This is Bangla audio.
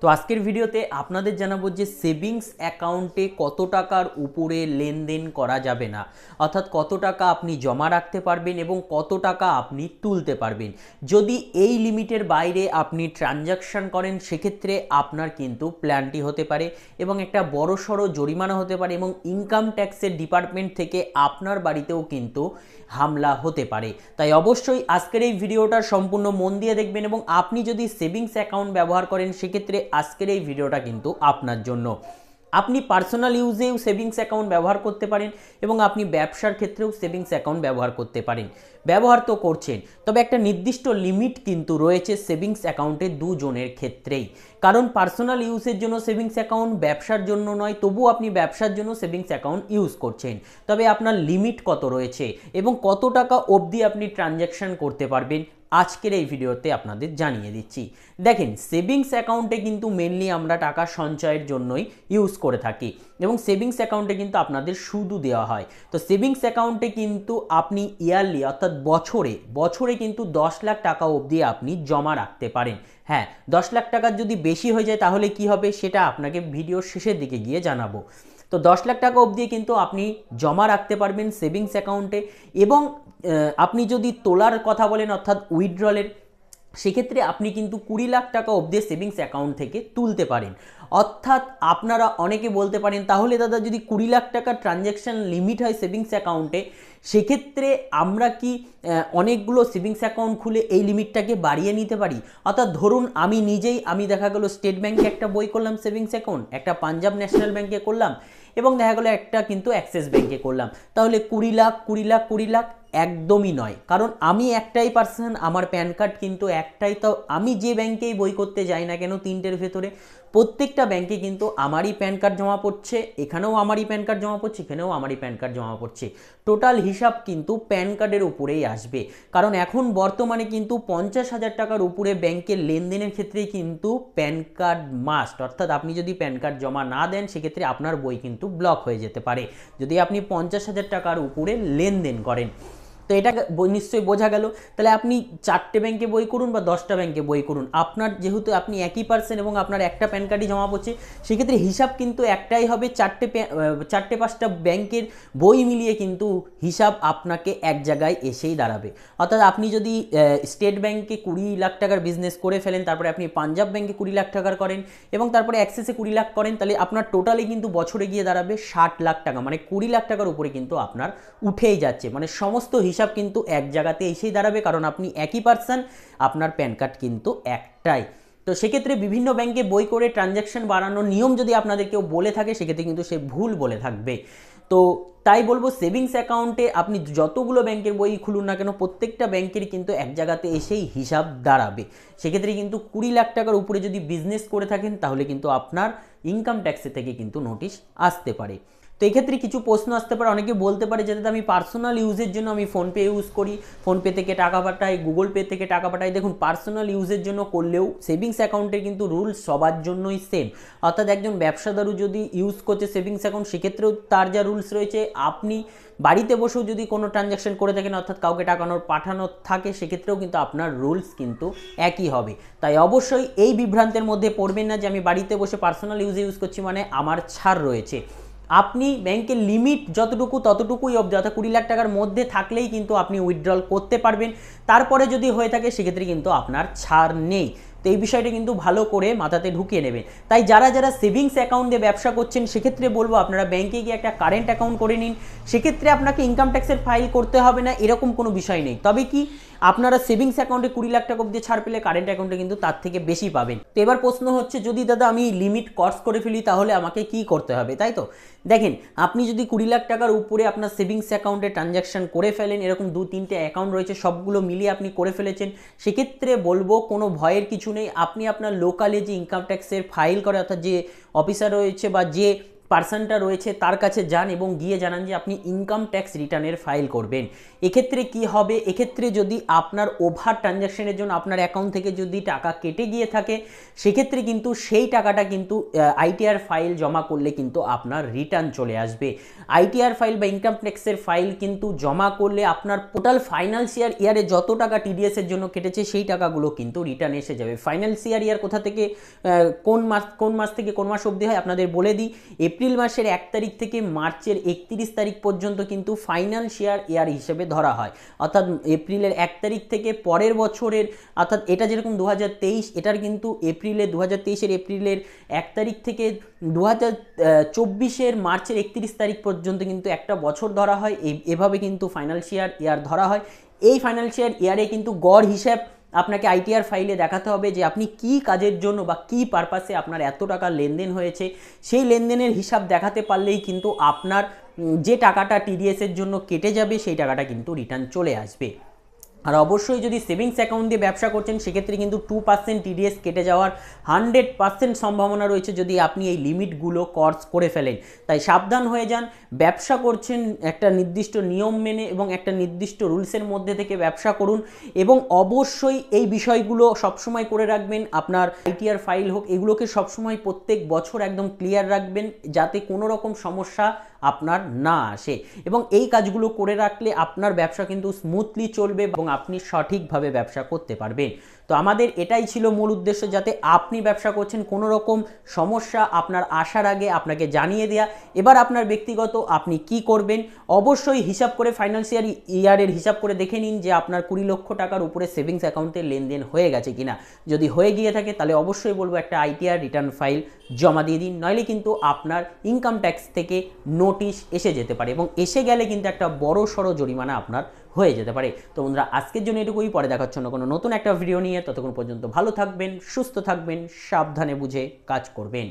তো আজকের ভিডিওতে আপনাদের জানাবো যে সেভিংস অ্যাকাউন্টে কত টাকার উপরে লেনদেন করা যাবে না অর্থাৎ কত টাকা আপনি জমা রাখতে পারবেন এবং কত টাকা আপনি তুলতে পারবেন যদি এই লিমিটের বাইরে আপনি ট্রানজাকশান করেন সেক্ষেত্রে আপনার কিন্তু প্ল্যানটি হতে পারে এবং একটা বড়সড় জরিমানা হতে পারে এবং ইনকাম ট্যাক্সের ডিপার্টমেন্ট থেকে আপনার বাড়িতেও কিন্তু হামলা হতে পারে তাই অবশ্যই আজকের এই ভিডিওটা সম্পূর্ণ মন দিয়ে দেখবেন এবং আপনি যদি সেভিংস অ্যাকাউন্ট ব্যবহার করেন সেক্ষেত্রে আজকের এই ভিডিওটা কিন্তু আপনার জন্য আপনি পার্সোনাল ইউজেও সেভিংস অ্যাকাউন্ট ব্যবহার করতে পারেন এবং আপনি ব্যবসার ক্ষেত্রেও সেভিংস অ্যাকাউন্ট ব্যবহার করতে পারেন ব্যবহার তো করছেন তবে একটা নির্দিষ্ট লিমিট কিন্তু রয়েছে সেভিংস অ্যাকাউন্টে দুজনের ক্ষেত্রেই কারণ পার্সোনাল ইউজের জন্য সেভিংস অ্যাকাউন্ট ব্যবসার জন্য নয় তবু আপনি ব্যবসার জন্য সেভিংস অ্যাকাউন্ট ইউজ করছেন তবে আপনার লিমিট কত রয়েছে এবং কত টাকা অবধি আপনি ট্রানজ্যাকশান করতে পারবেন আজকের এই ভিডিওতে আপনাদের জানিয়ে দিচ্ছি দেখেন সেভিংস অ্যাকাউন্টে কিন্তু মেনলি আমরা টাকা সঞ্চয়ের জন্যই ইউজ করে থাকি এবং সেভিংস অ্যাকাউন্টে কিন্তু আপনাদের সুদও দেওয়া হয় তো সেভিংস অ্যাকাউন্টে কিন্তু আপনি ইয়ারলি অর্থাৎ বছরে বছরে কিন্তু দশ লাখ টাকা অবধি আপনি জমা রাখতে পারেন হ্যাঁ দশ লাখ টাকার যদি বেশি হয়ে যায় তাহলে কি হবে সেটা আপনাকে ভিডিওর শেষের দিকে গিয়ে জানাবো তো দশ লাখ টাকা অবধি কিন্তু আপনি জমা রাখতে পারবেন সেভিংস অ্যাকাউন্টে এবং আপনি যদি তোলার কথা বলেন অর্থাৎ উইথড্রলের সেক্ষেত্রে আপনি কিন্তু কুড়ি লাখ টাকা অবধি সেভিংস অ্যাকাউন্ট থেকে তুলতে পারেন অর্থাৎ আপনারা অনেকে বলতে পারেন তাহলে দাদা যদি কুড়ি লাখ টাকা ট্রানজ্যাকশান লিমিট হয় সেভিংস অ্যাকাউন্টে সেক্ষেত্রে আমরা কি অনেকগুলো সেভিংস অ্যাকাউন্ট খুলে এই লিমিটটাকে বাড়িয়ে নিতে পারি অর্থাৎ ধরুন আমি নিজেই আমি দেখা গেলো স্টেট ব্যাঙ্কে একটা বই করলাম সেভিংস অ্যাকাউন্ট একটা পাঞ্জাব ন্যাশনাল ব্যাঙ্কে করলাম এবং দেখা গেলো একটা কিন্তু অ্যাক্সিস ব্যাঙ্কে করলাম তাহলে কুড়ি লাখ কুড়ি লাখ কুড়ি লাখ একদমই নয় কারণ আমি একটাই পার্সন আমার প্যান কার্ড কিন্তু একটাই তো আমি যে ব্যাংকেই বই করতে যাই না কেন তিনটের ভেতরে প্রত্যেকটা ব্যাংকে কিন্তু আমারই প্যান কার্ড জমা পড়ছে এখানেও আমারই প্যান কার্ড জমা পড়ছে এখানেও আমারই প্যান কার্ড জমা পড়ছে টোটাল হিসাব কিন্তু প্যান কার্ডের উপরেই আসবে কারণ এখন বর্তমানে কিন্তু পঞ্চাশ হাজার টাকার উপরে ব্যাংকের লেনদেনের ক্ষেত্রে কিন্তু প্যান কার্ড মাস্ট অর্থাৎ আপনি যদি প্যান কার্ড জমা না দেন সেক্ষেত্রে আপনার বই কিন্তু ব্লক হয়ে যেতে পারে যদি আপনি পঞ্চাশ হাজার টাকার উপরে লেনদেন করেন তো এটা নিশ্চয়ই বোঝা গেল তাহলে আপনি চারটে ব্যাংকে বই করুন বা দশটা ব্যাংকে বই করুন আপনার যেহেতু আপনি একই পার্সেন এবং আপনার একটা প্যান কার্ডই জমা পড়ছে সেক্ষেত্রে হিসাব কিন্তু একটাই হবে চারটে চারটে পাঁচটা ব্যাংকের বই মিলিয়ে কিন্তু হিসাব আপনাকে এক জায়গায় এসেই দাঁড়াবে অর্থাৎ আপনি যদি স্টেট ব্যাংকে কুড়ি লাখ টাকার বিজনেস করে ফেলেন তারপরে আপনি পাঞ্জাব ব্যাংকে কুড়ি লাখ টাকার করেন এবং তারপরে অ্যাক্সেসে কুড়ি লাখ করেন তাহলে আপনার টোটালি কিন্তু বছরে গিয়ে দাঁড়াবে ষাট লাখ টাকা মানে কুড়ি লাখ টাকার উপরে কিন্তু আপনার উঠেই যাচ্ছে মানে সমস্ত হিসাব হিসাব কিন্তু এক জায়গাতে এসেই দাঁড়াবে কারণ আপনি একই পার্সন আপনার প্যান কার্ড কিন্তু একটাই তো সেক্ষেত্রে বিভিন্ন ব্যাংকে বই করে ট্রানজ্যাকশন বাড়ানোর নিয়ম যদি আপনাদের কেউ বলে থাকে সেক্ষেত্রে কিন্তু সে ভুল বলে থাকবে তো তাই বলবো সেভিংস অ্যাকাউন্টে আপনি যতগুলো ব্যাংকের বই খুলুন না কেন প্রত্যেকটা ব্যাংকের কিন্তু এক জায়গাতে এসেই হিসাব দাঁড়াবে সেক্ষেত্রে কিন্তু কুড়ি লাখ টাকার উপরে যদি বিজনেস করে থাকেন তাহলে কিন্তু আপনার ইনকাম ট্যাক্সে থেকে কিন্তু নোটিশ আসতে পারে তো এক্ষেত্রে কিছু প্রশ্ন আসতে পারে অনেকে বলতে পারে যাতে আমি পার্সোনাল ইউজের জন্য আমি ফোনপে ইউজ করি ফোনপে থেকে টাকা পাঠাই গুগল পে থেকে টাকা পাঠাই দেখুন পার্সোনাল ইউজের জন্য করলেও সেভিংস অ্যাকাউন্টের কিন্তু রুল সবার জন্যই সেম অর্থাৎ একজন ব্যবসাদারও যদি ইউজ করছে সেভিংস অ্যাকাউন্ট সেক্ষেত্রেও তার যা রুলস রয়েছে আপনি বাড়িতে বসেও যদি কোনো ট্রানজ্যাকশন করে থাকেন অর্থাৎ কাউকে টাকানোর পাঠানোর থাকে সেক্ষেত্রেও কিন্তু আপনার রুলস কিন্তু একই হবে তাই অবশ্যই এই বিভ্রান্তের মধ্যে পড়বেন না যে আমি বাড়িতে বসে পার্সোনাল ইউজে ইউজ করছি মানে আমার ছাড় রয়েছে আপনি ব্যাংকের লিমিট যতটুকু ততটুকুই অব যথা কুড়ি লাখ টাকার মধ্যে থাকলেই কিন্তু আপনি উইথড্রল করতে পারবেন তারপরে যদি হয়ে থাকে সেক্ষেত্রে কিন্তু আপনার ছাড় নেই তো এই বিষয়টা কিন্তু ভালো করে মাথাতে ঢুকিয়ে নেবেন তাই যারা যারা সেভিংস অ্যাকাউন্ট দিয়ে ব্যবসা করছেন সেক্ষেত্রে বলবো আপনারা ব্যাংকে গিয়ে একটা কারেন্ট অ্যাকাউন্ট করে নিন সেক্ষেত্রে আপনাকে ইনকাম ট্যাক্সের ফাইল করতে হবে না এরকম কোনো বিষয় নেই তবে কি আপনারা সেভিংস অ্যাকাউন্টে কুড়ি লাখ টাকা অব্দি ছাড় পেলে কারেন্ট অ্যাকাউন্টে কিন্তু তার থেকে বেশি পাবেন তো এবার প্রশ্ন হচ্ছে যদি দাদা আমি লিমিট কর্স করে ফেলি তাহলে আমাকে কি করতে হবে তাই তো দেখেন আপনি যদি কুড়ি লাখ টাকার উপরে আপনার সেভিংস অ্যাকাউন্টে ট্রানজ্যাকশান করে ফেলেন এরকম দু তিনটে অ্যাকাউন্ট রয়েছে সবগুলো মিলিয়ে আপনি করে ফেলেছেন সেক্ষেত্রে বলবো কোনো ভয়ের কিছু নেই আপনি আপনার লোকালে যে ইনকাম ট্যাক্সের ফাইল করে অর্থাৎ যে অফিসার রয়েছে বা যে পার্সনটা রয়েছে তার কাছে যান এবং গিয়ে জানান যে আপনি ইনকাম ট্যাক্স রিটার্নের ফাইল করবেন এক্ষেত্রে কি হবে এক্ষেত্রে যদি আপনার ওভার ট্রানজ্যাকশনের জন্য আপনার অ্যাকাউন্ট থেকে যদি টাকা কেটে গিয়ে থাকে সেক্ষেত্রে কিন্তু সেই টাকাটা কিন্তু আইটিআর ফাইল জমা করলে কিন্তু আপনার রিটার্ন চলে আসবে আইটিআর ফাইল বা ইনকাম ট্যাক্সের ফাইল কিন্তু জমা করলে আপনার টোটাল ফাইন্যান্সিয়ার ইয়ারে যত টাকা টিডিএসের জন্য কেটেছে সেই টাকাগুলো কিন্তু রিটার্ন এসে যাবে ফাইন্যান্সিয়ার ইয়ার কোথা থেকে কোন মাস কোন মাস থেকে কোন মাস অবধি হয় আপনাদের বলে দিই এপ্রিল মাসের এক তারিখ থেকে মার্চের একত্রিশ তারিখ পর্যন্ত কিন্তু ফাইনাল শেয়ার ইয়ার হিসেবে ধরা হয় অর্থাৎ এপ্রিলের এক তারিখ থেকে পরের বছরের অর্থাৎ এটা যেরকম দু এটার কিন্তু এপ্রিলে দু হাজার এপ্রিলের এক তারিখ থেকে দু হাজার মার্চের একত্রিশ তারিখ পর্যন্ত কিন্তু একটা বছর ধরা হয় এভাবে কিন্তু ফাইনাল শেয়ার ইয়ার ধরা হয় এই ফাইনাল শেয়ার ইয়ারে কিন্তু গড় হিসাব আপনাকে আইটিআর ফাইলে দেখাতে হবে যে আপনি কি কাজের জন্য বা কি পারপাসে আপনার এত টাকা লেনদেন হয়েছে সেই লেনদেনের হিসাব দেখাতে পারলেই কিন্তু আপনার যে টাকাটা টিডিএসের জন্য কেটে যাবে সেই টাকাটা কিন্তু রিটার্ন চলে আসবে আর অবশ্যই যদি সেভিংস অ্যাকাউন্ট দিয়ে ব্যবসা করছেন সেক্ষেত্রে কিন্তু টু পার্সেন্ট টিডিএস কেটে যাওয়ার হান্ড্রেড পার্সেন্ট সম্ভাবনা রয়েছে যদি আপনি এই লিমিটগুলো কর্স করে ফেলেন তাই সাবধান হয়ে যান ব্যবসা করছেন একটা নির্দিষ্ট নিয়ম মেনে এবং একটা নির্দিষ্ট রুলসের মধ্যে থেকে ব্যবসা করুন এবং অবশ্যই এই বিষয়গুলো সবসময় করে রাখবেন আপনার আইটিআর ফাইল হোক এগুলোকে সবসময় প্রত্যেক বছর একদম ক্লিয়ার রাখবেন যাতে কোনো রকম সমস্যা আপনার না আসে এবং এই কাজগুলো করে রাখলে আপনার ব্যবসা কিন্তু স্মুথলি চলবে এবং আপনি সঠিকভাবে ব্যবসা করতে পারবেন তো আমাদের এটাই ছিল মূল উদ্দেশ্য যাতে আপনি ব্যবসা করছেন কোনো রকম সমস্যা আপনার আসার আগে আপনাকে জানিয়ে দেয়া এবার আপনার ব্যক্তিগত আপনি কি করবেন অবশ্যই হিসাব করে ফাইন্যান্সিয়াল ইয়ারের হিসাব করে দেখে নিন যে আপনার কুড়ি লক্ষ টাকার উপরে সেভিংস অ্যাকাউন্টে লেনদেন হয়ে গেছে কিনা যদি হয়ে গিয়ে থাকে তাহলে অবশ্যই বলবো একটা আইটিআর রিটার্ন ফাইল জমা দিয়ে দিন নইলে কিন্তু আপনার ইনকাম ট্যাক্স থেকে নোট নোটিশ এসে যেতে পারে এবং এসে গেলে কিন্তু একটা বড় সড়ো জরিমানা আপনার হয়ে যেতে পারে তো বন্ধুরা আজকের জন্য এটুকুই পরে দেখার জন্য কোনো নতুন একটা ভিডিও নিয়ে ততক্ষণ পর্যন্ত ভালো থাকবেন সুস্থ থাকবেন সাবধানে বুঝে কাজ করবেন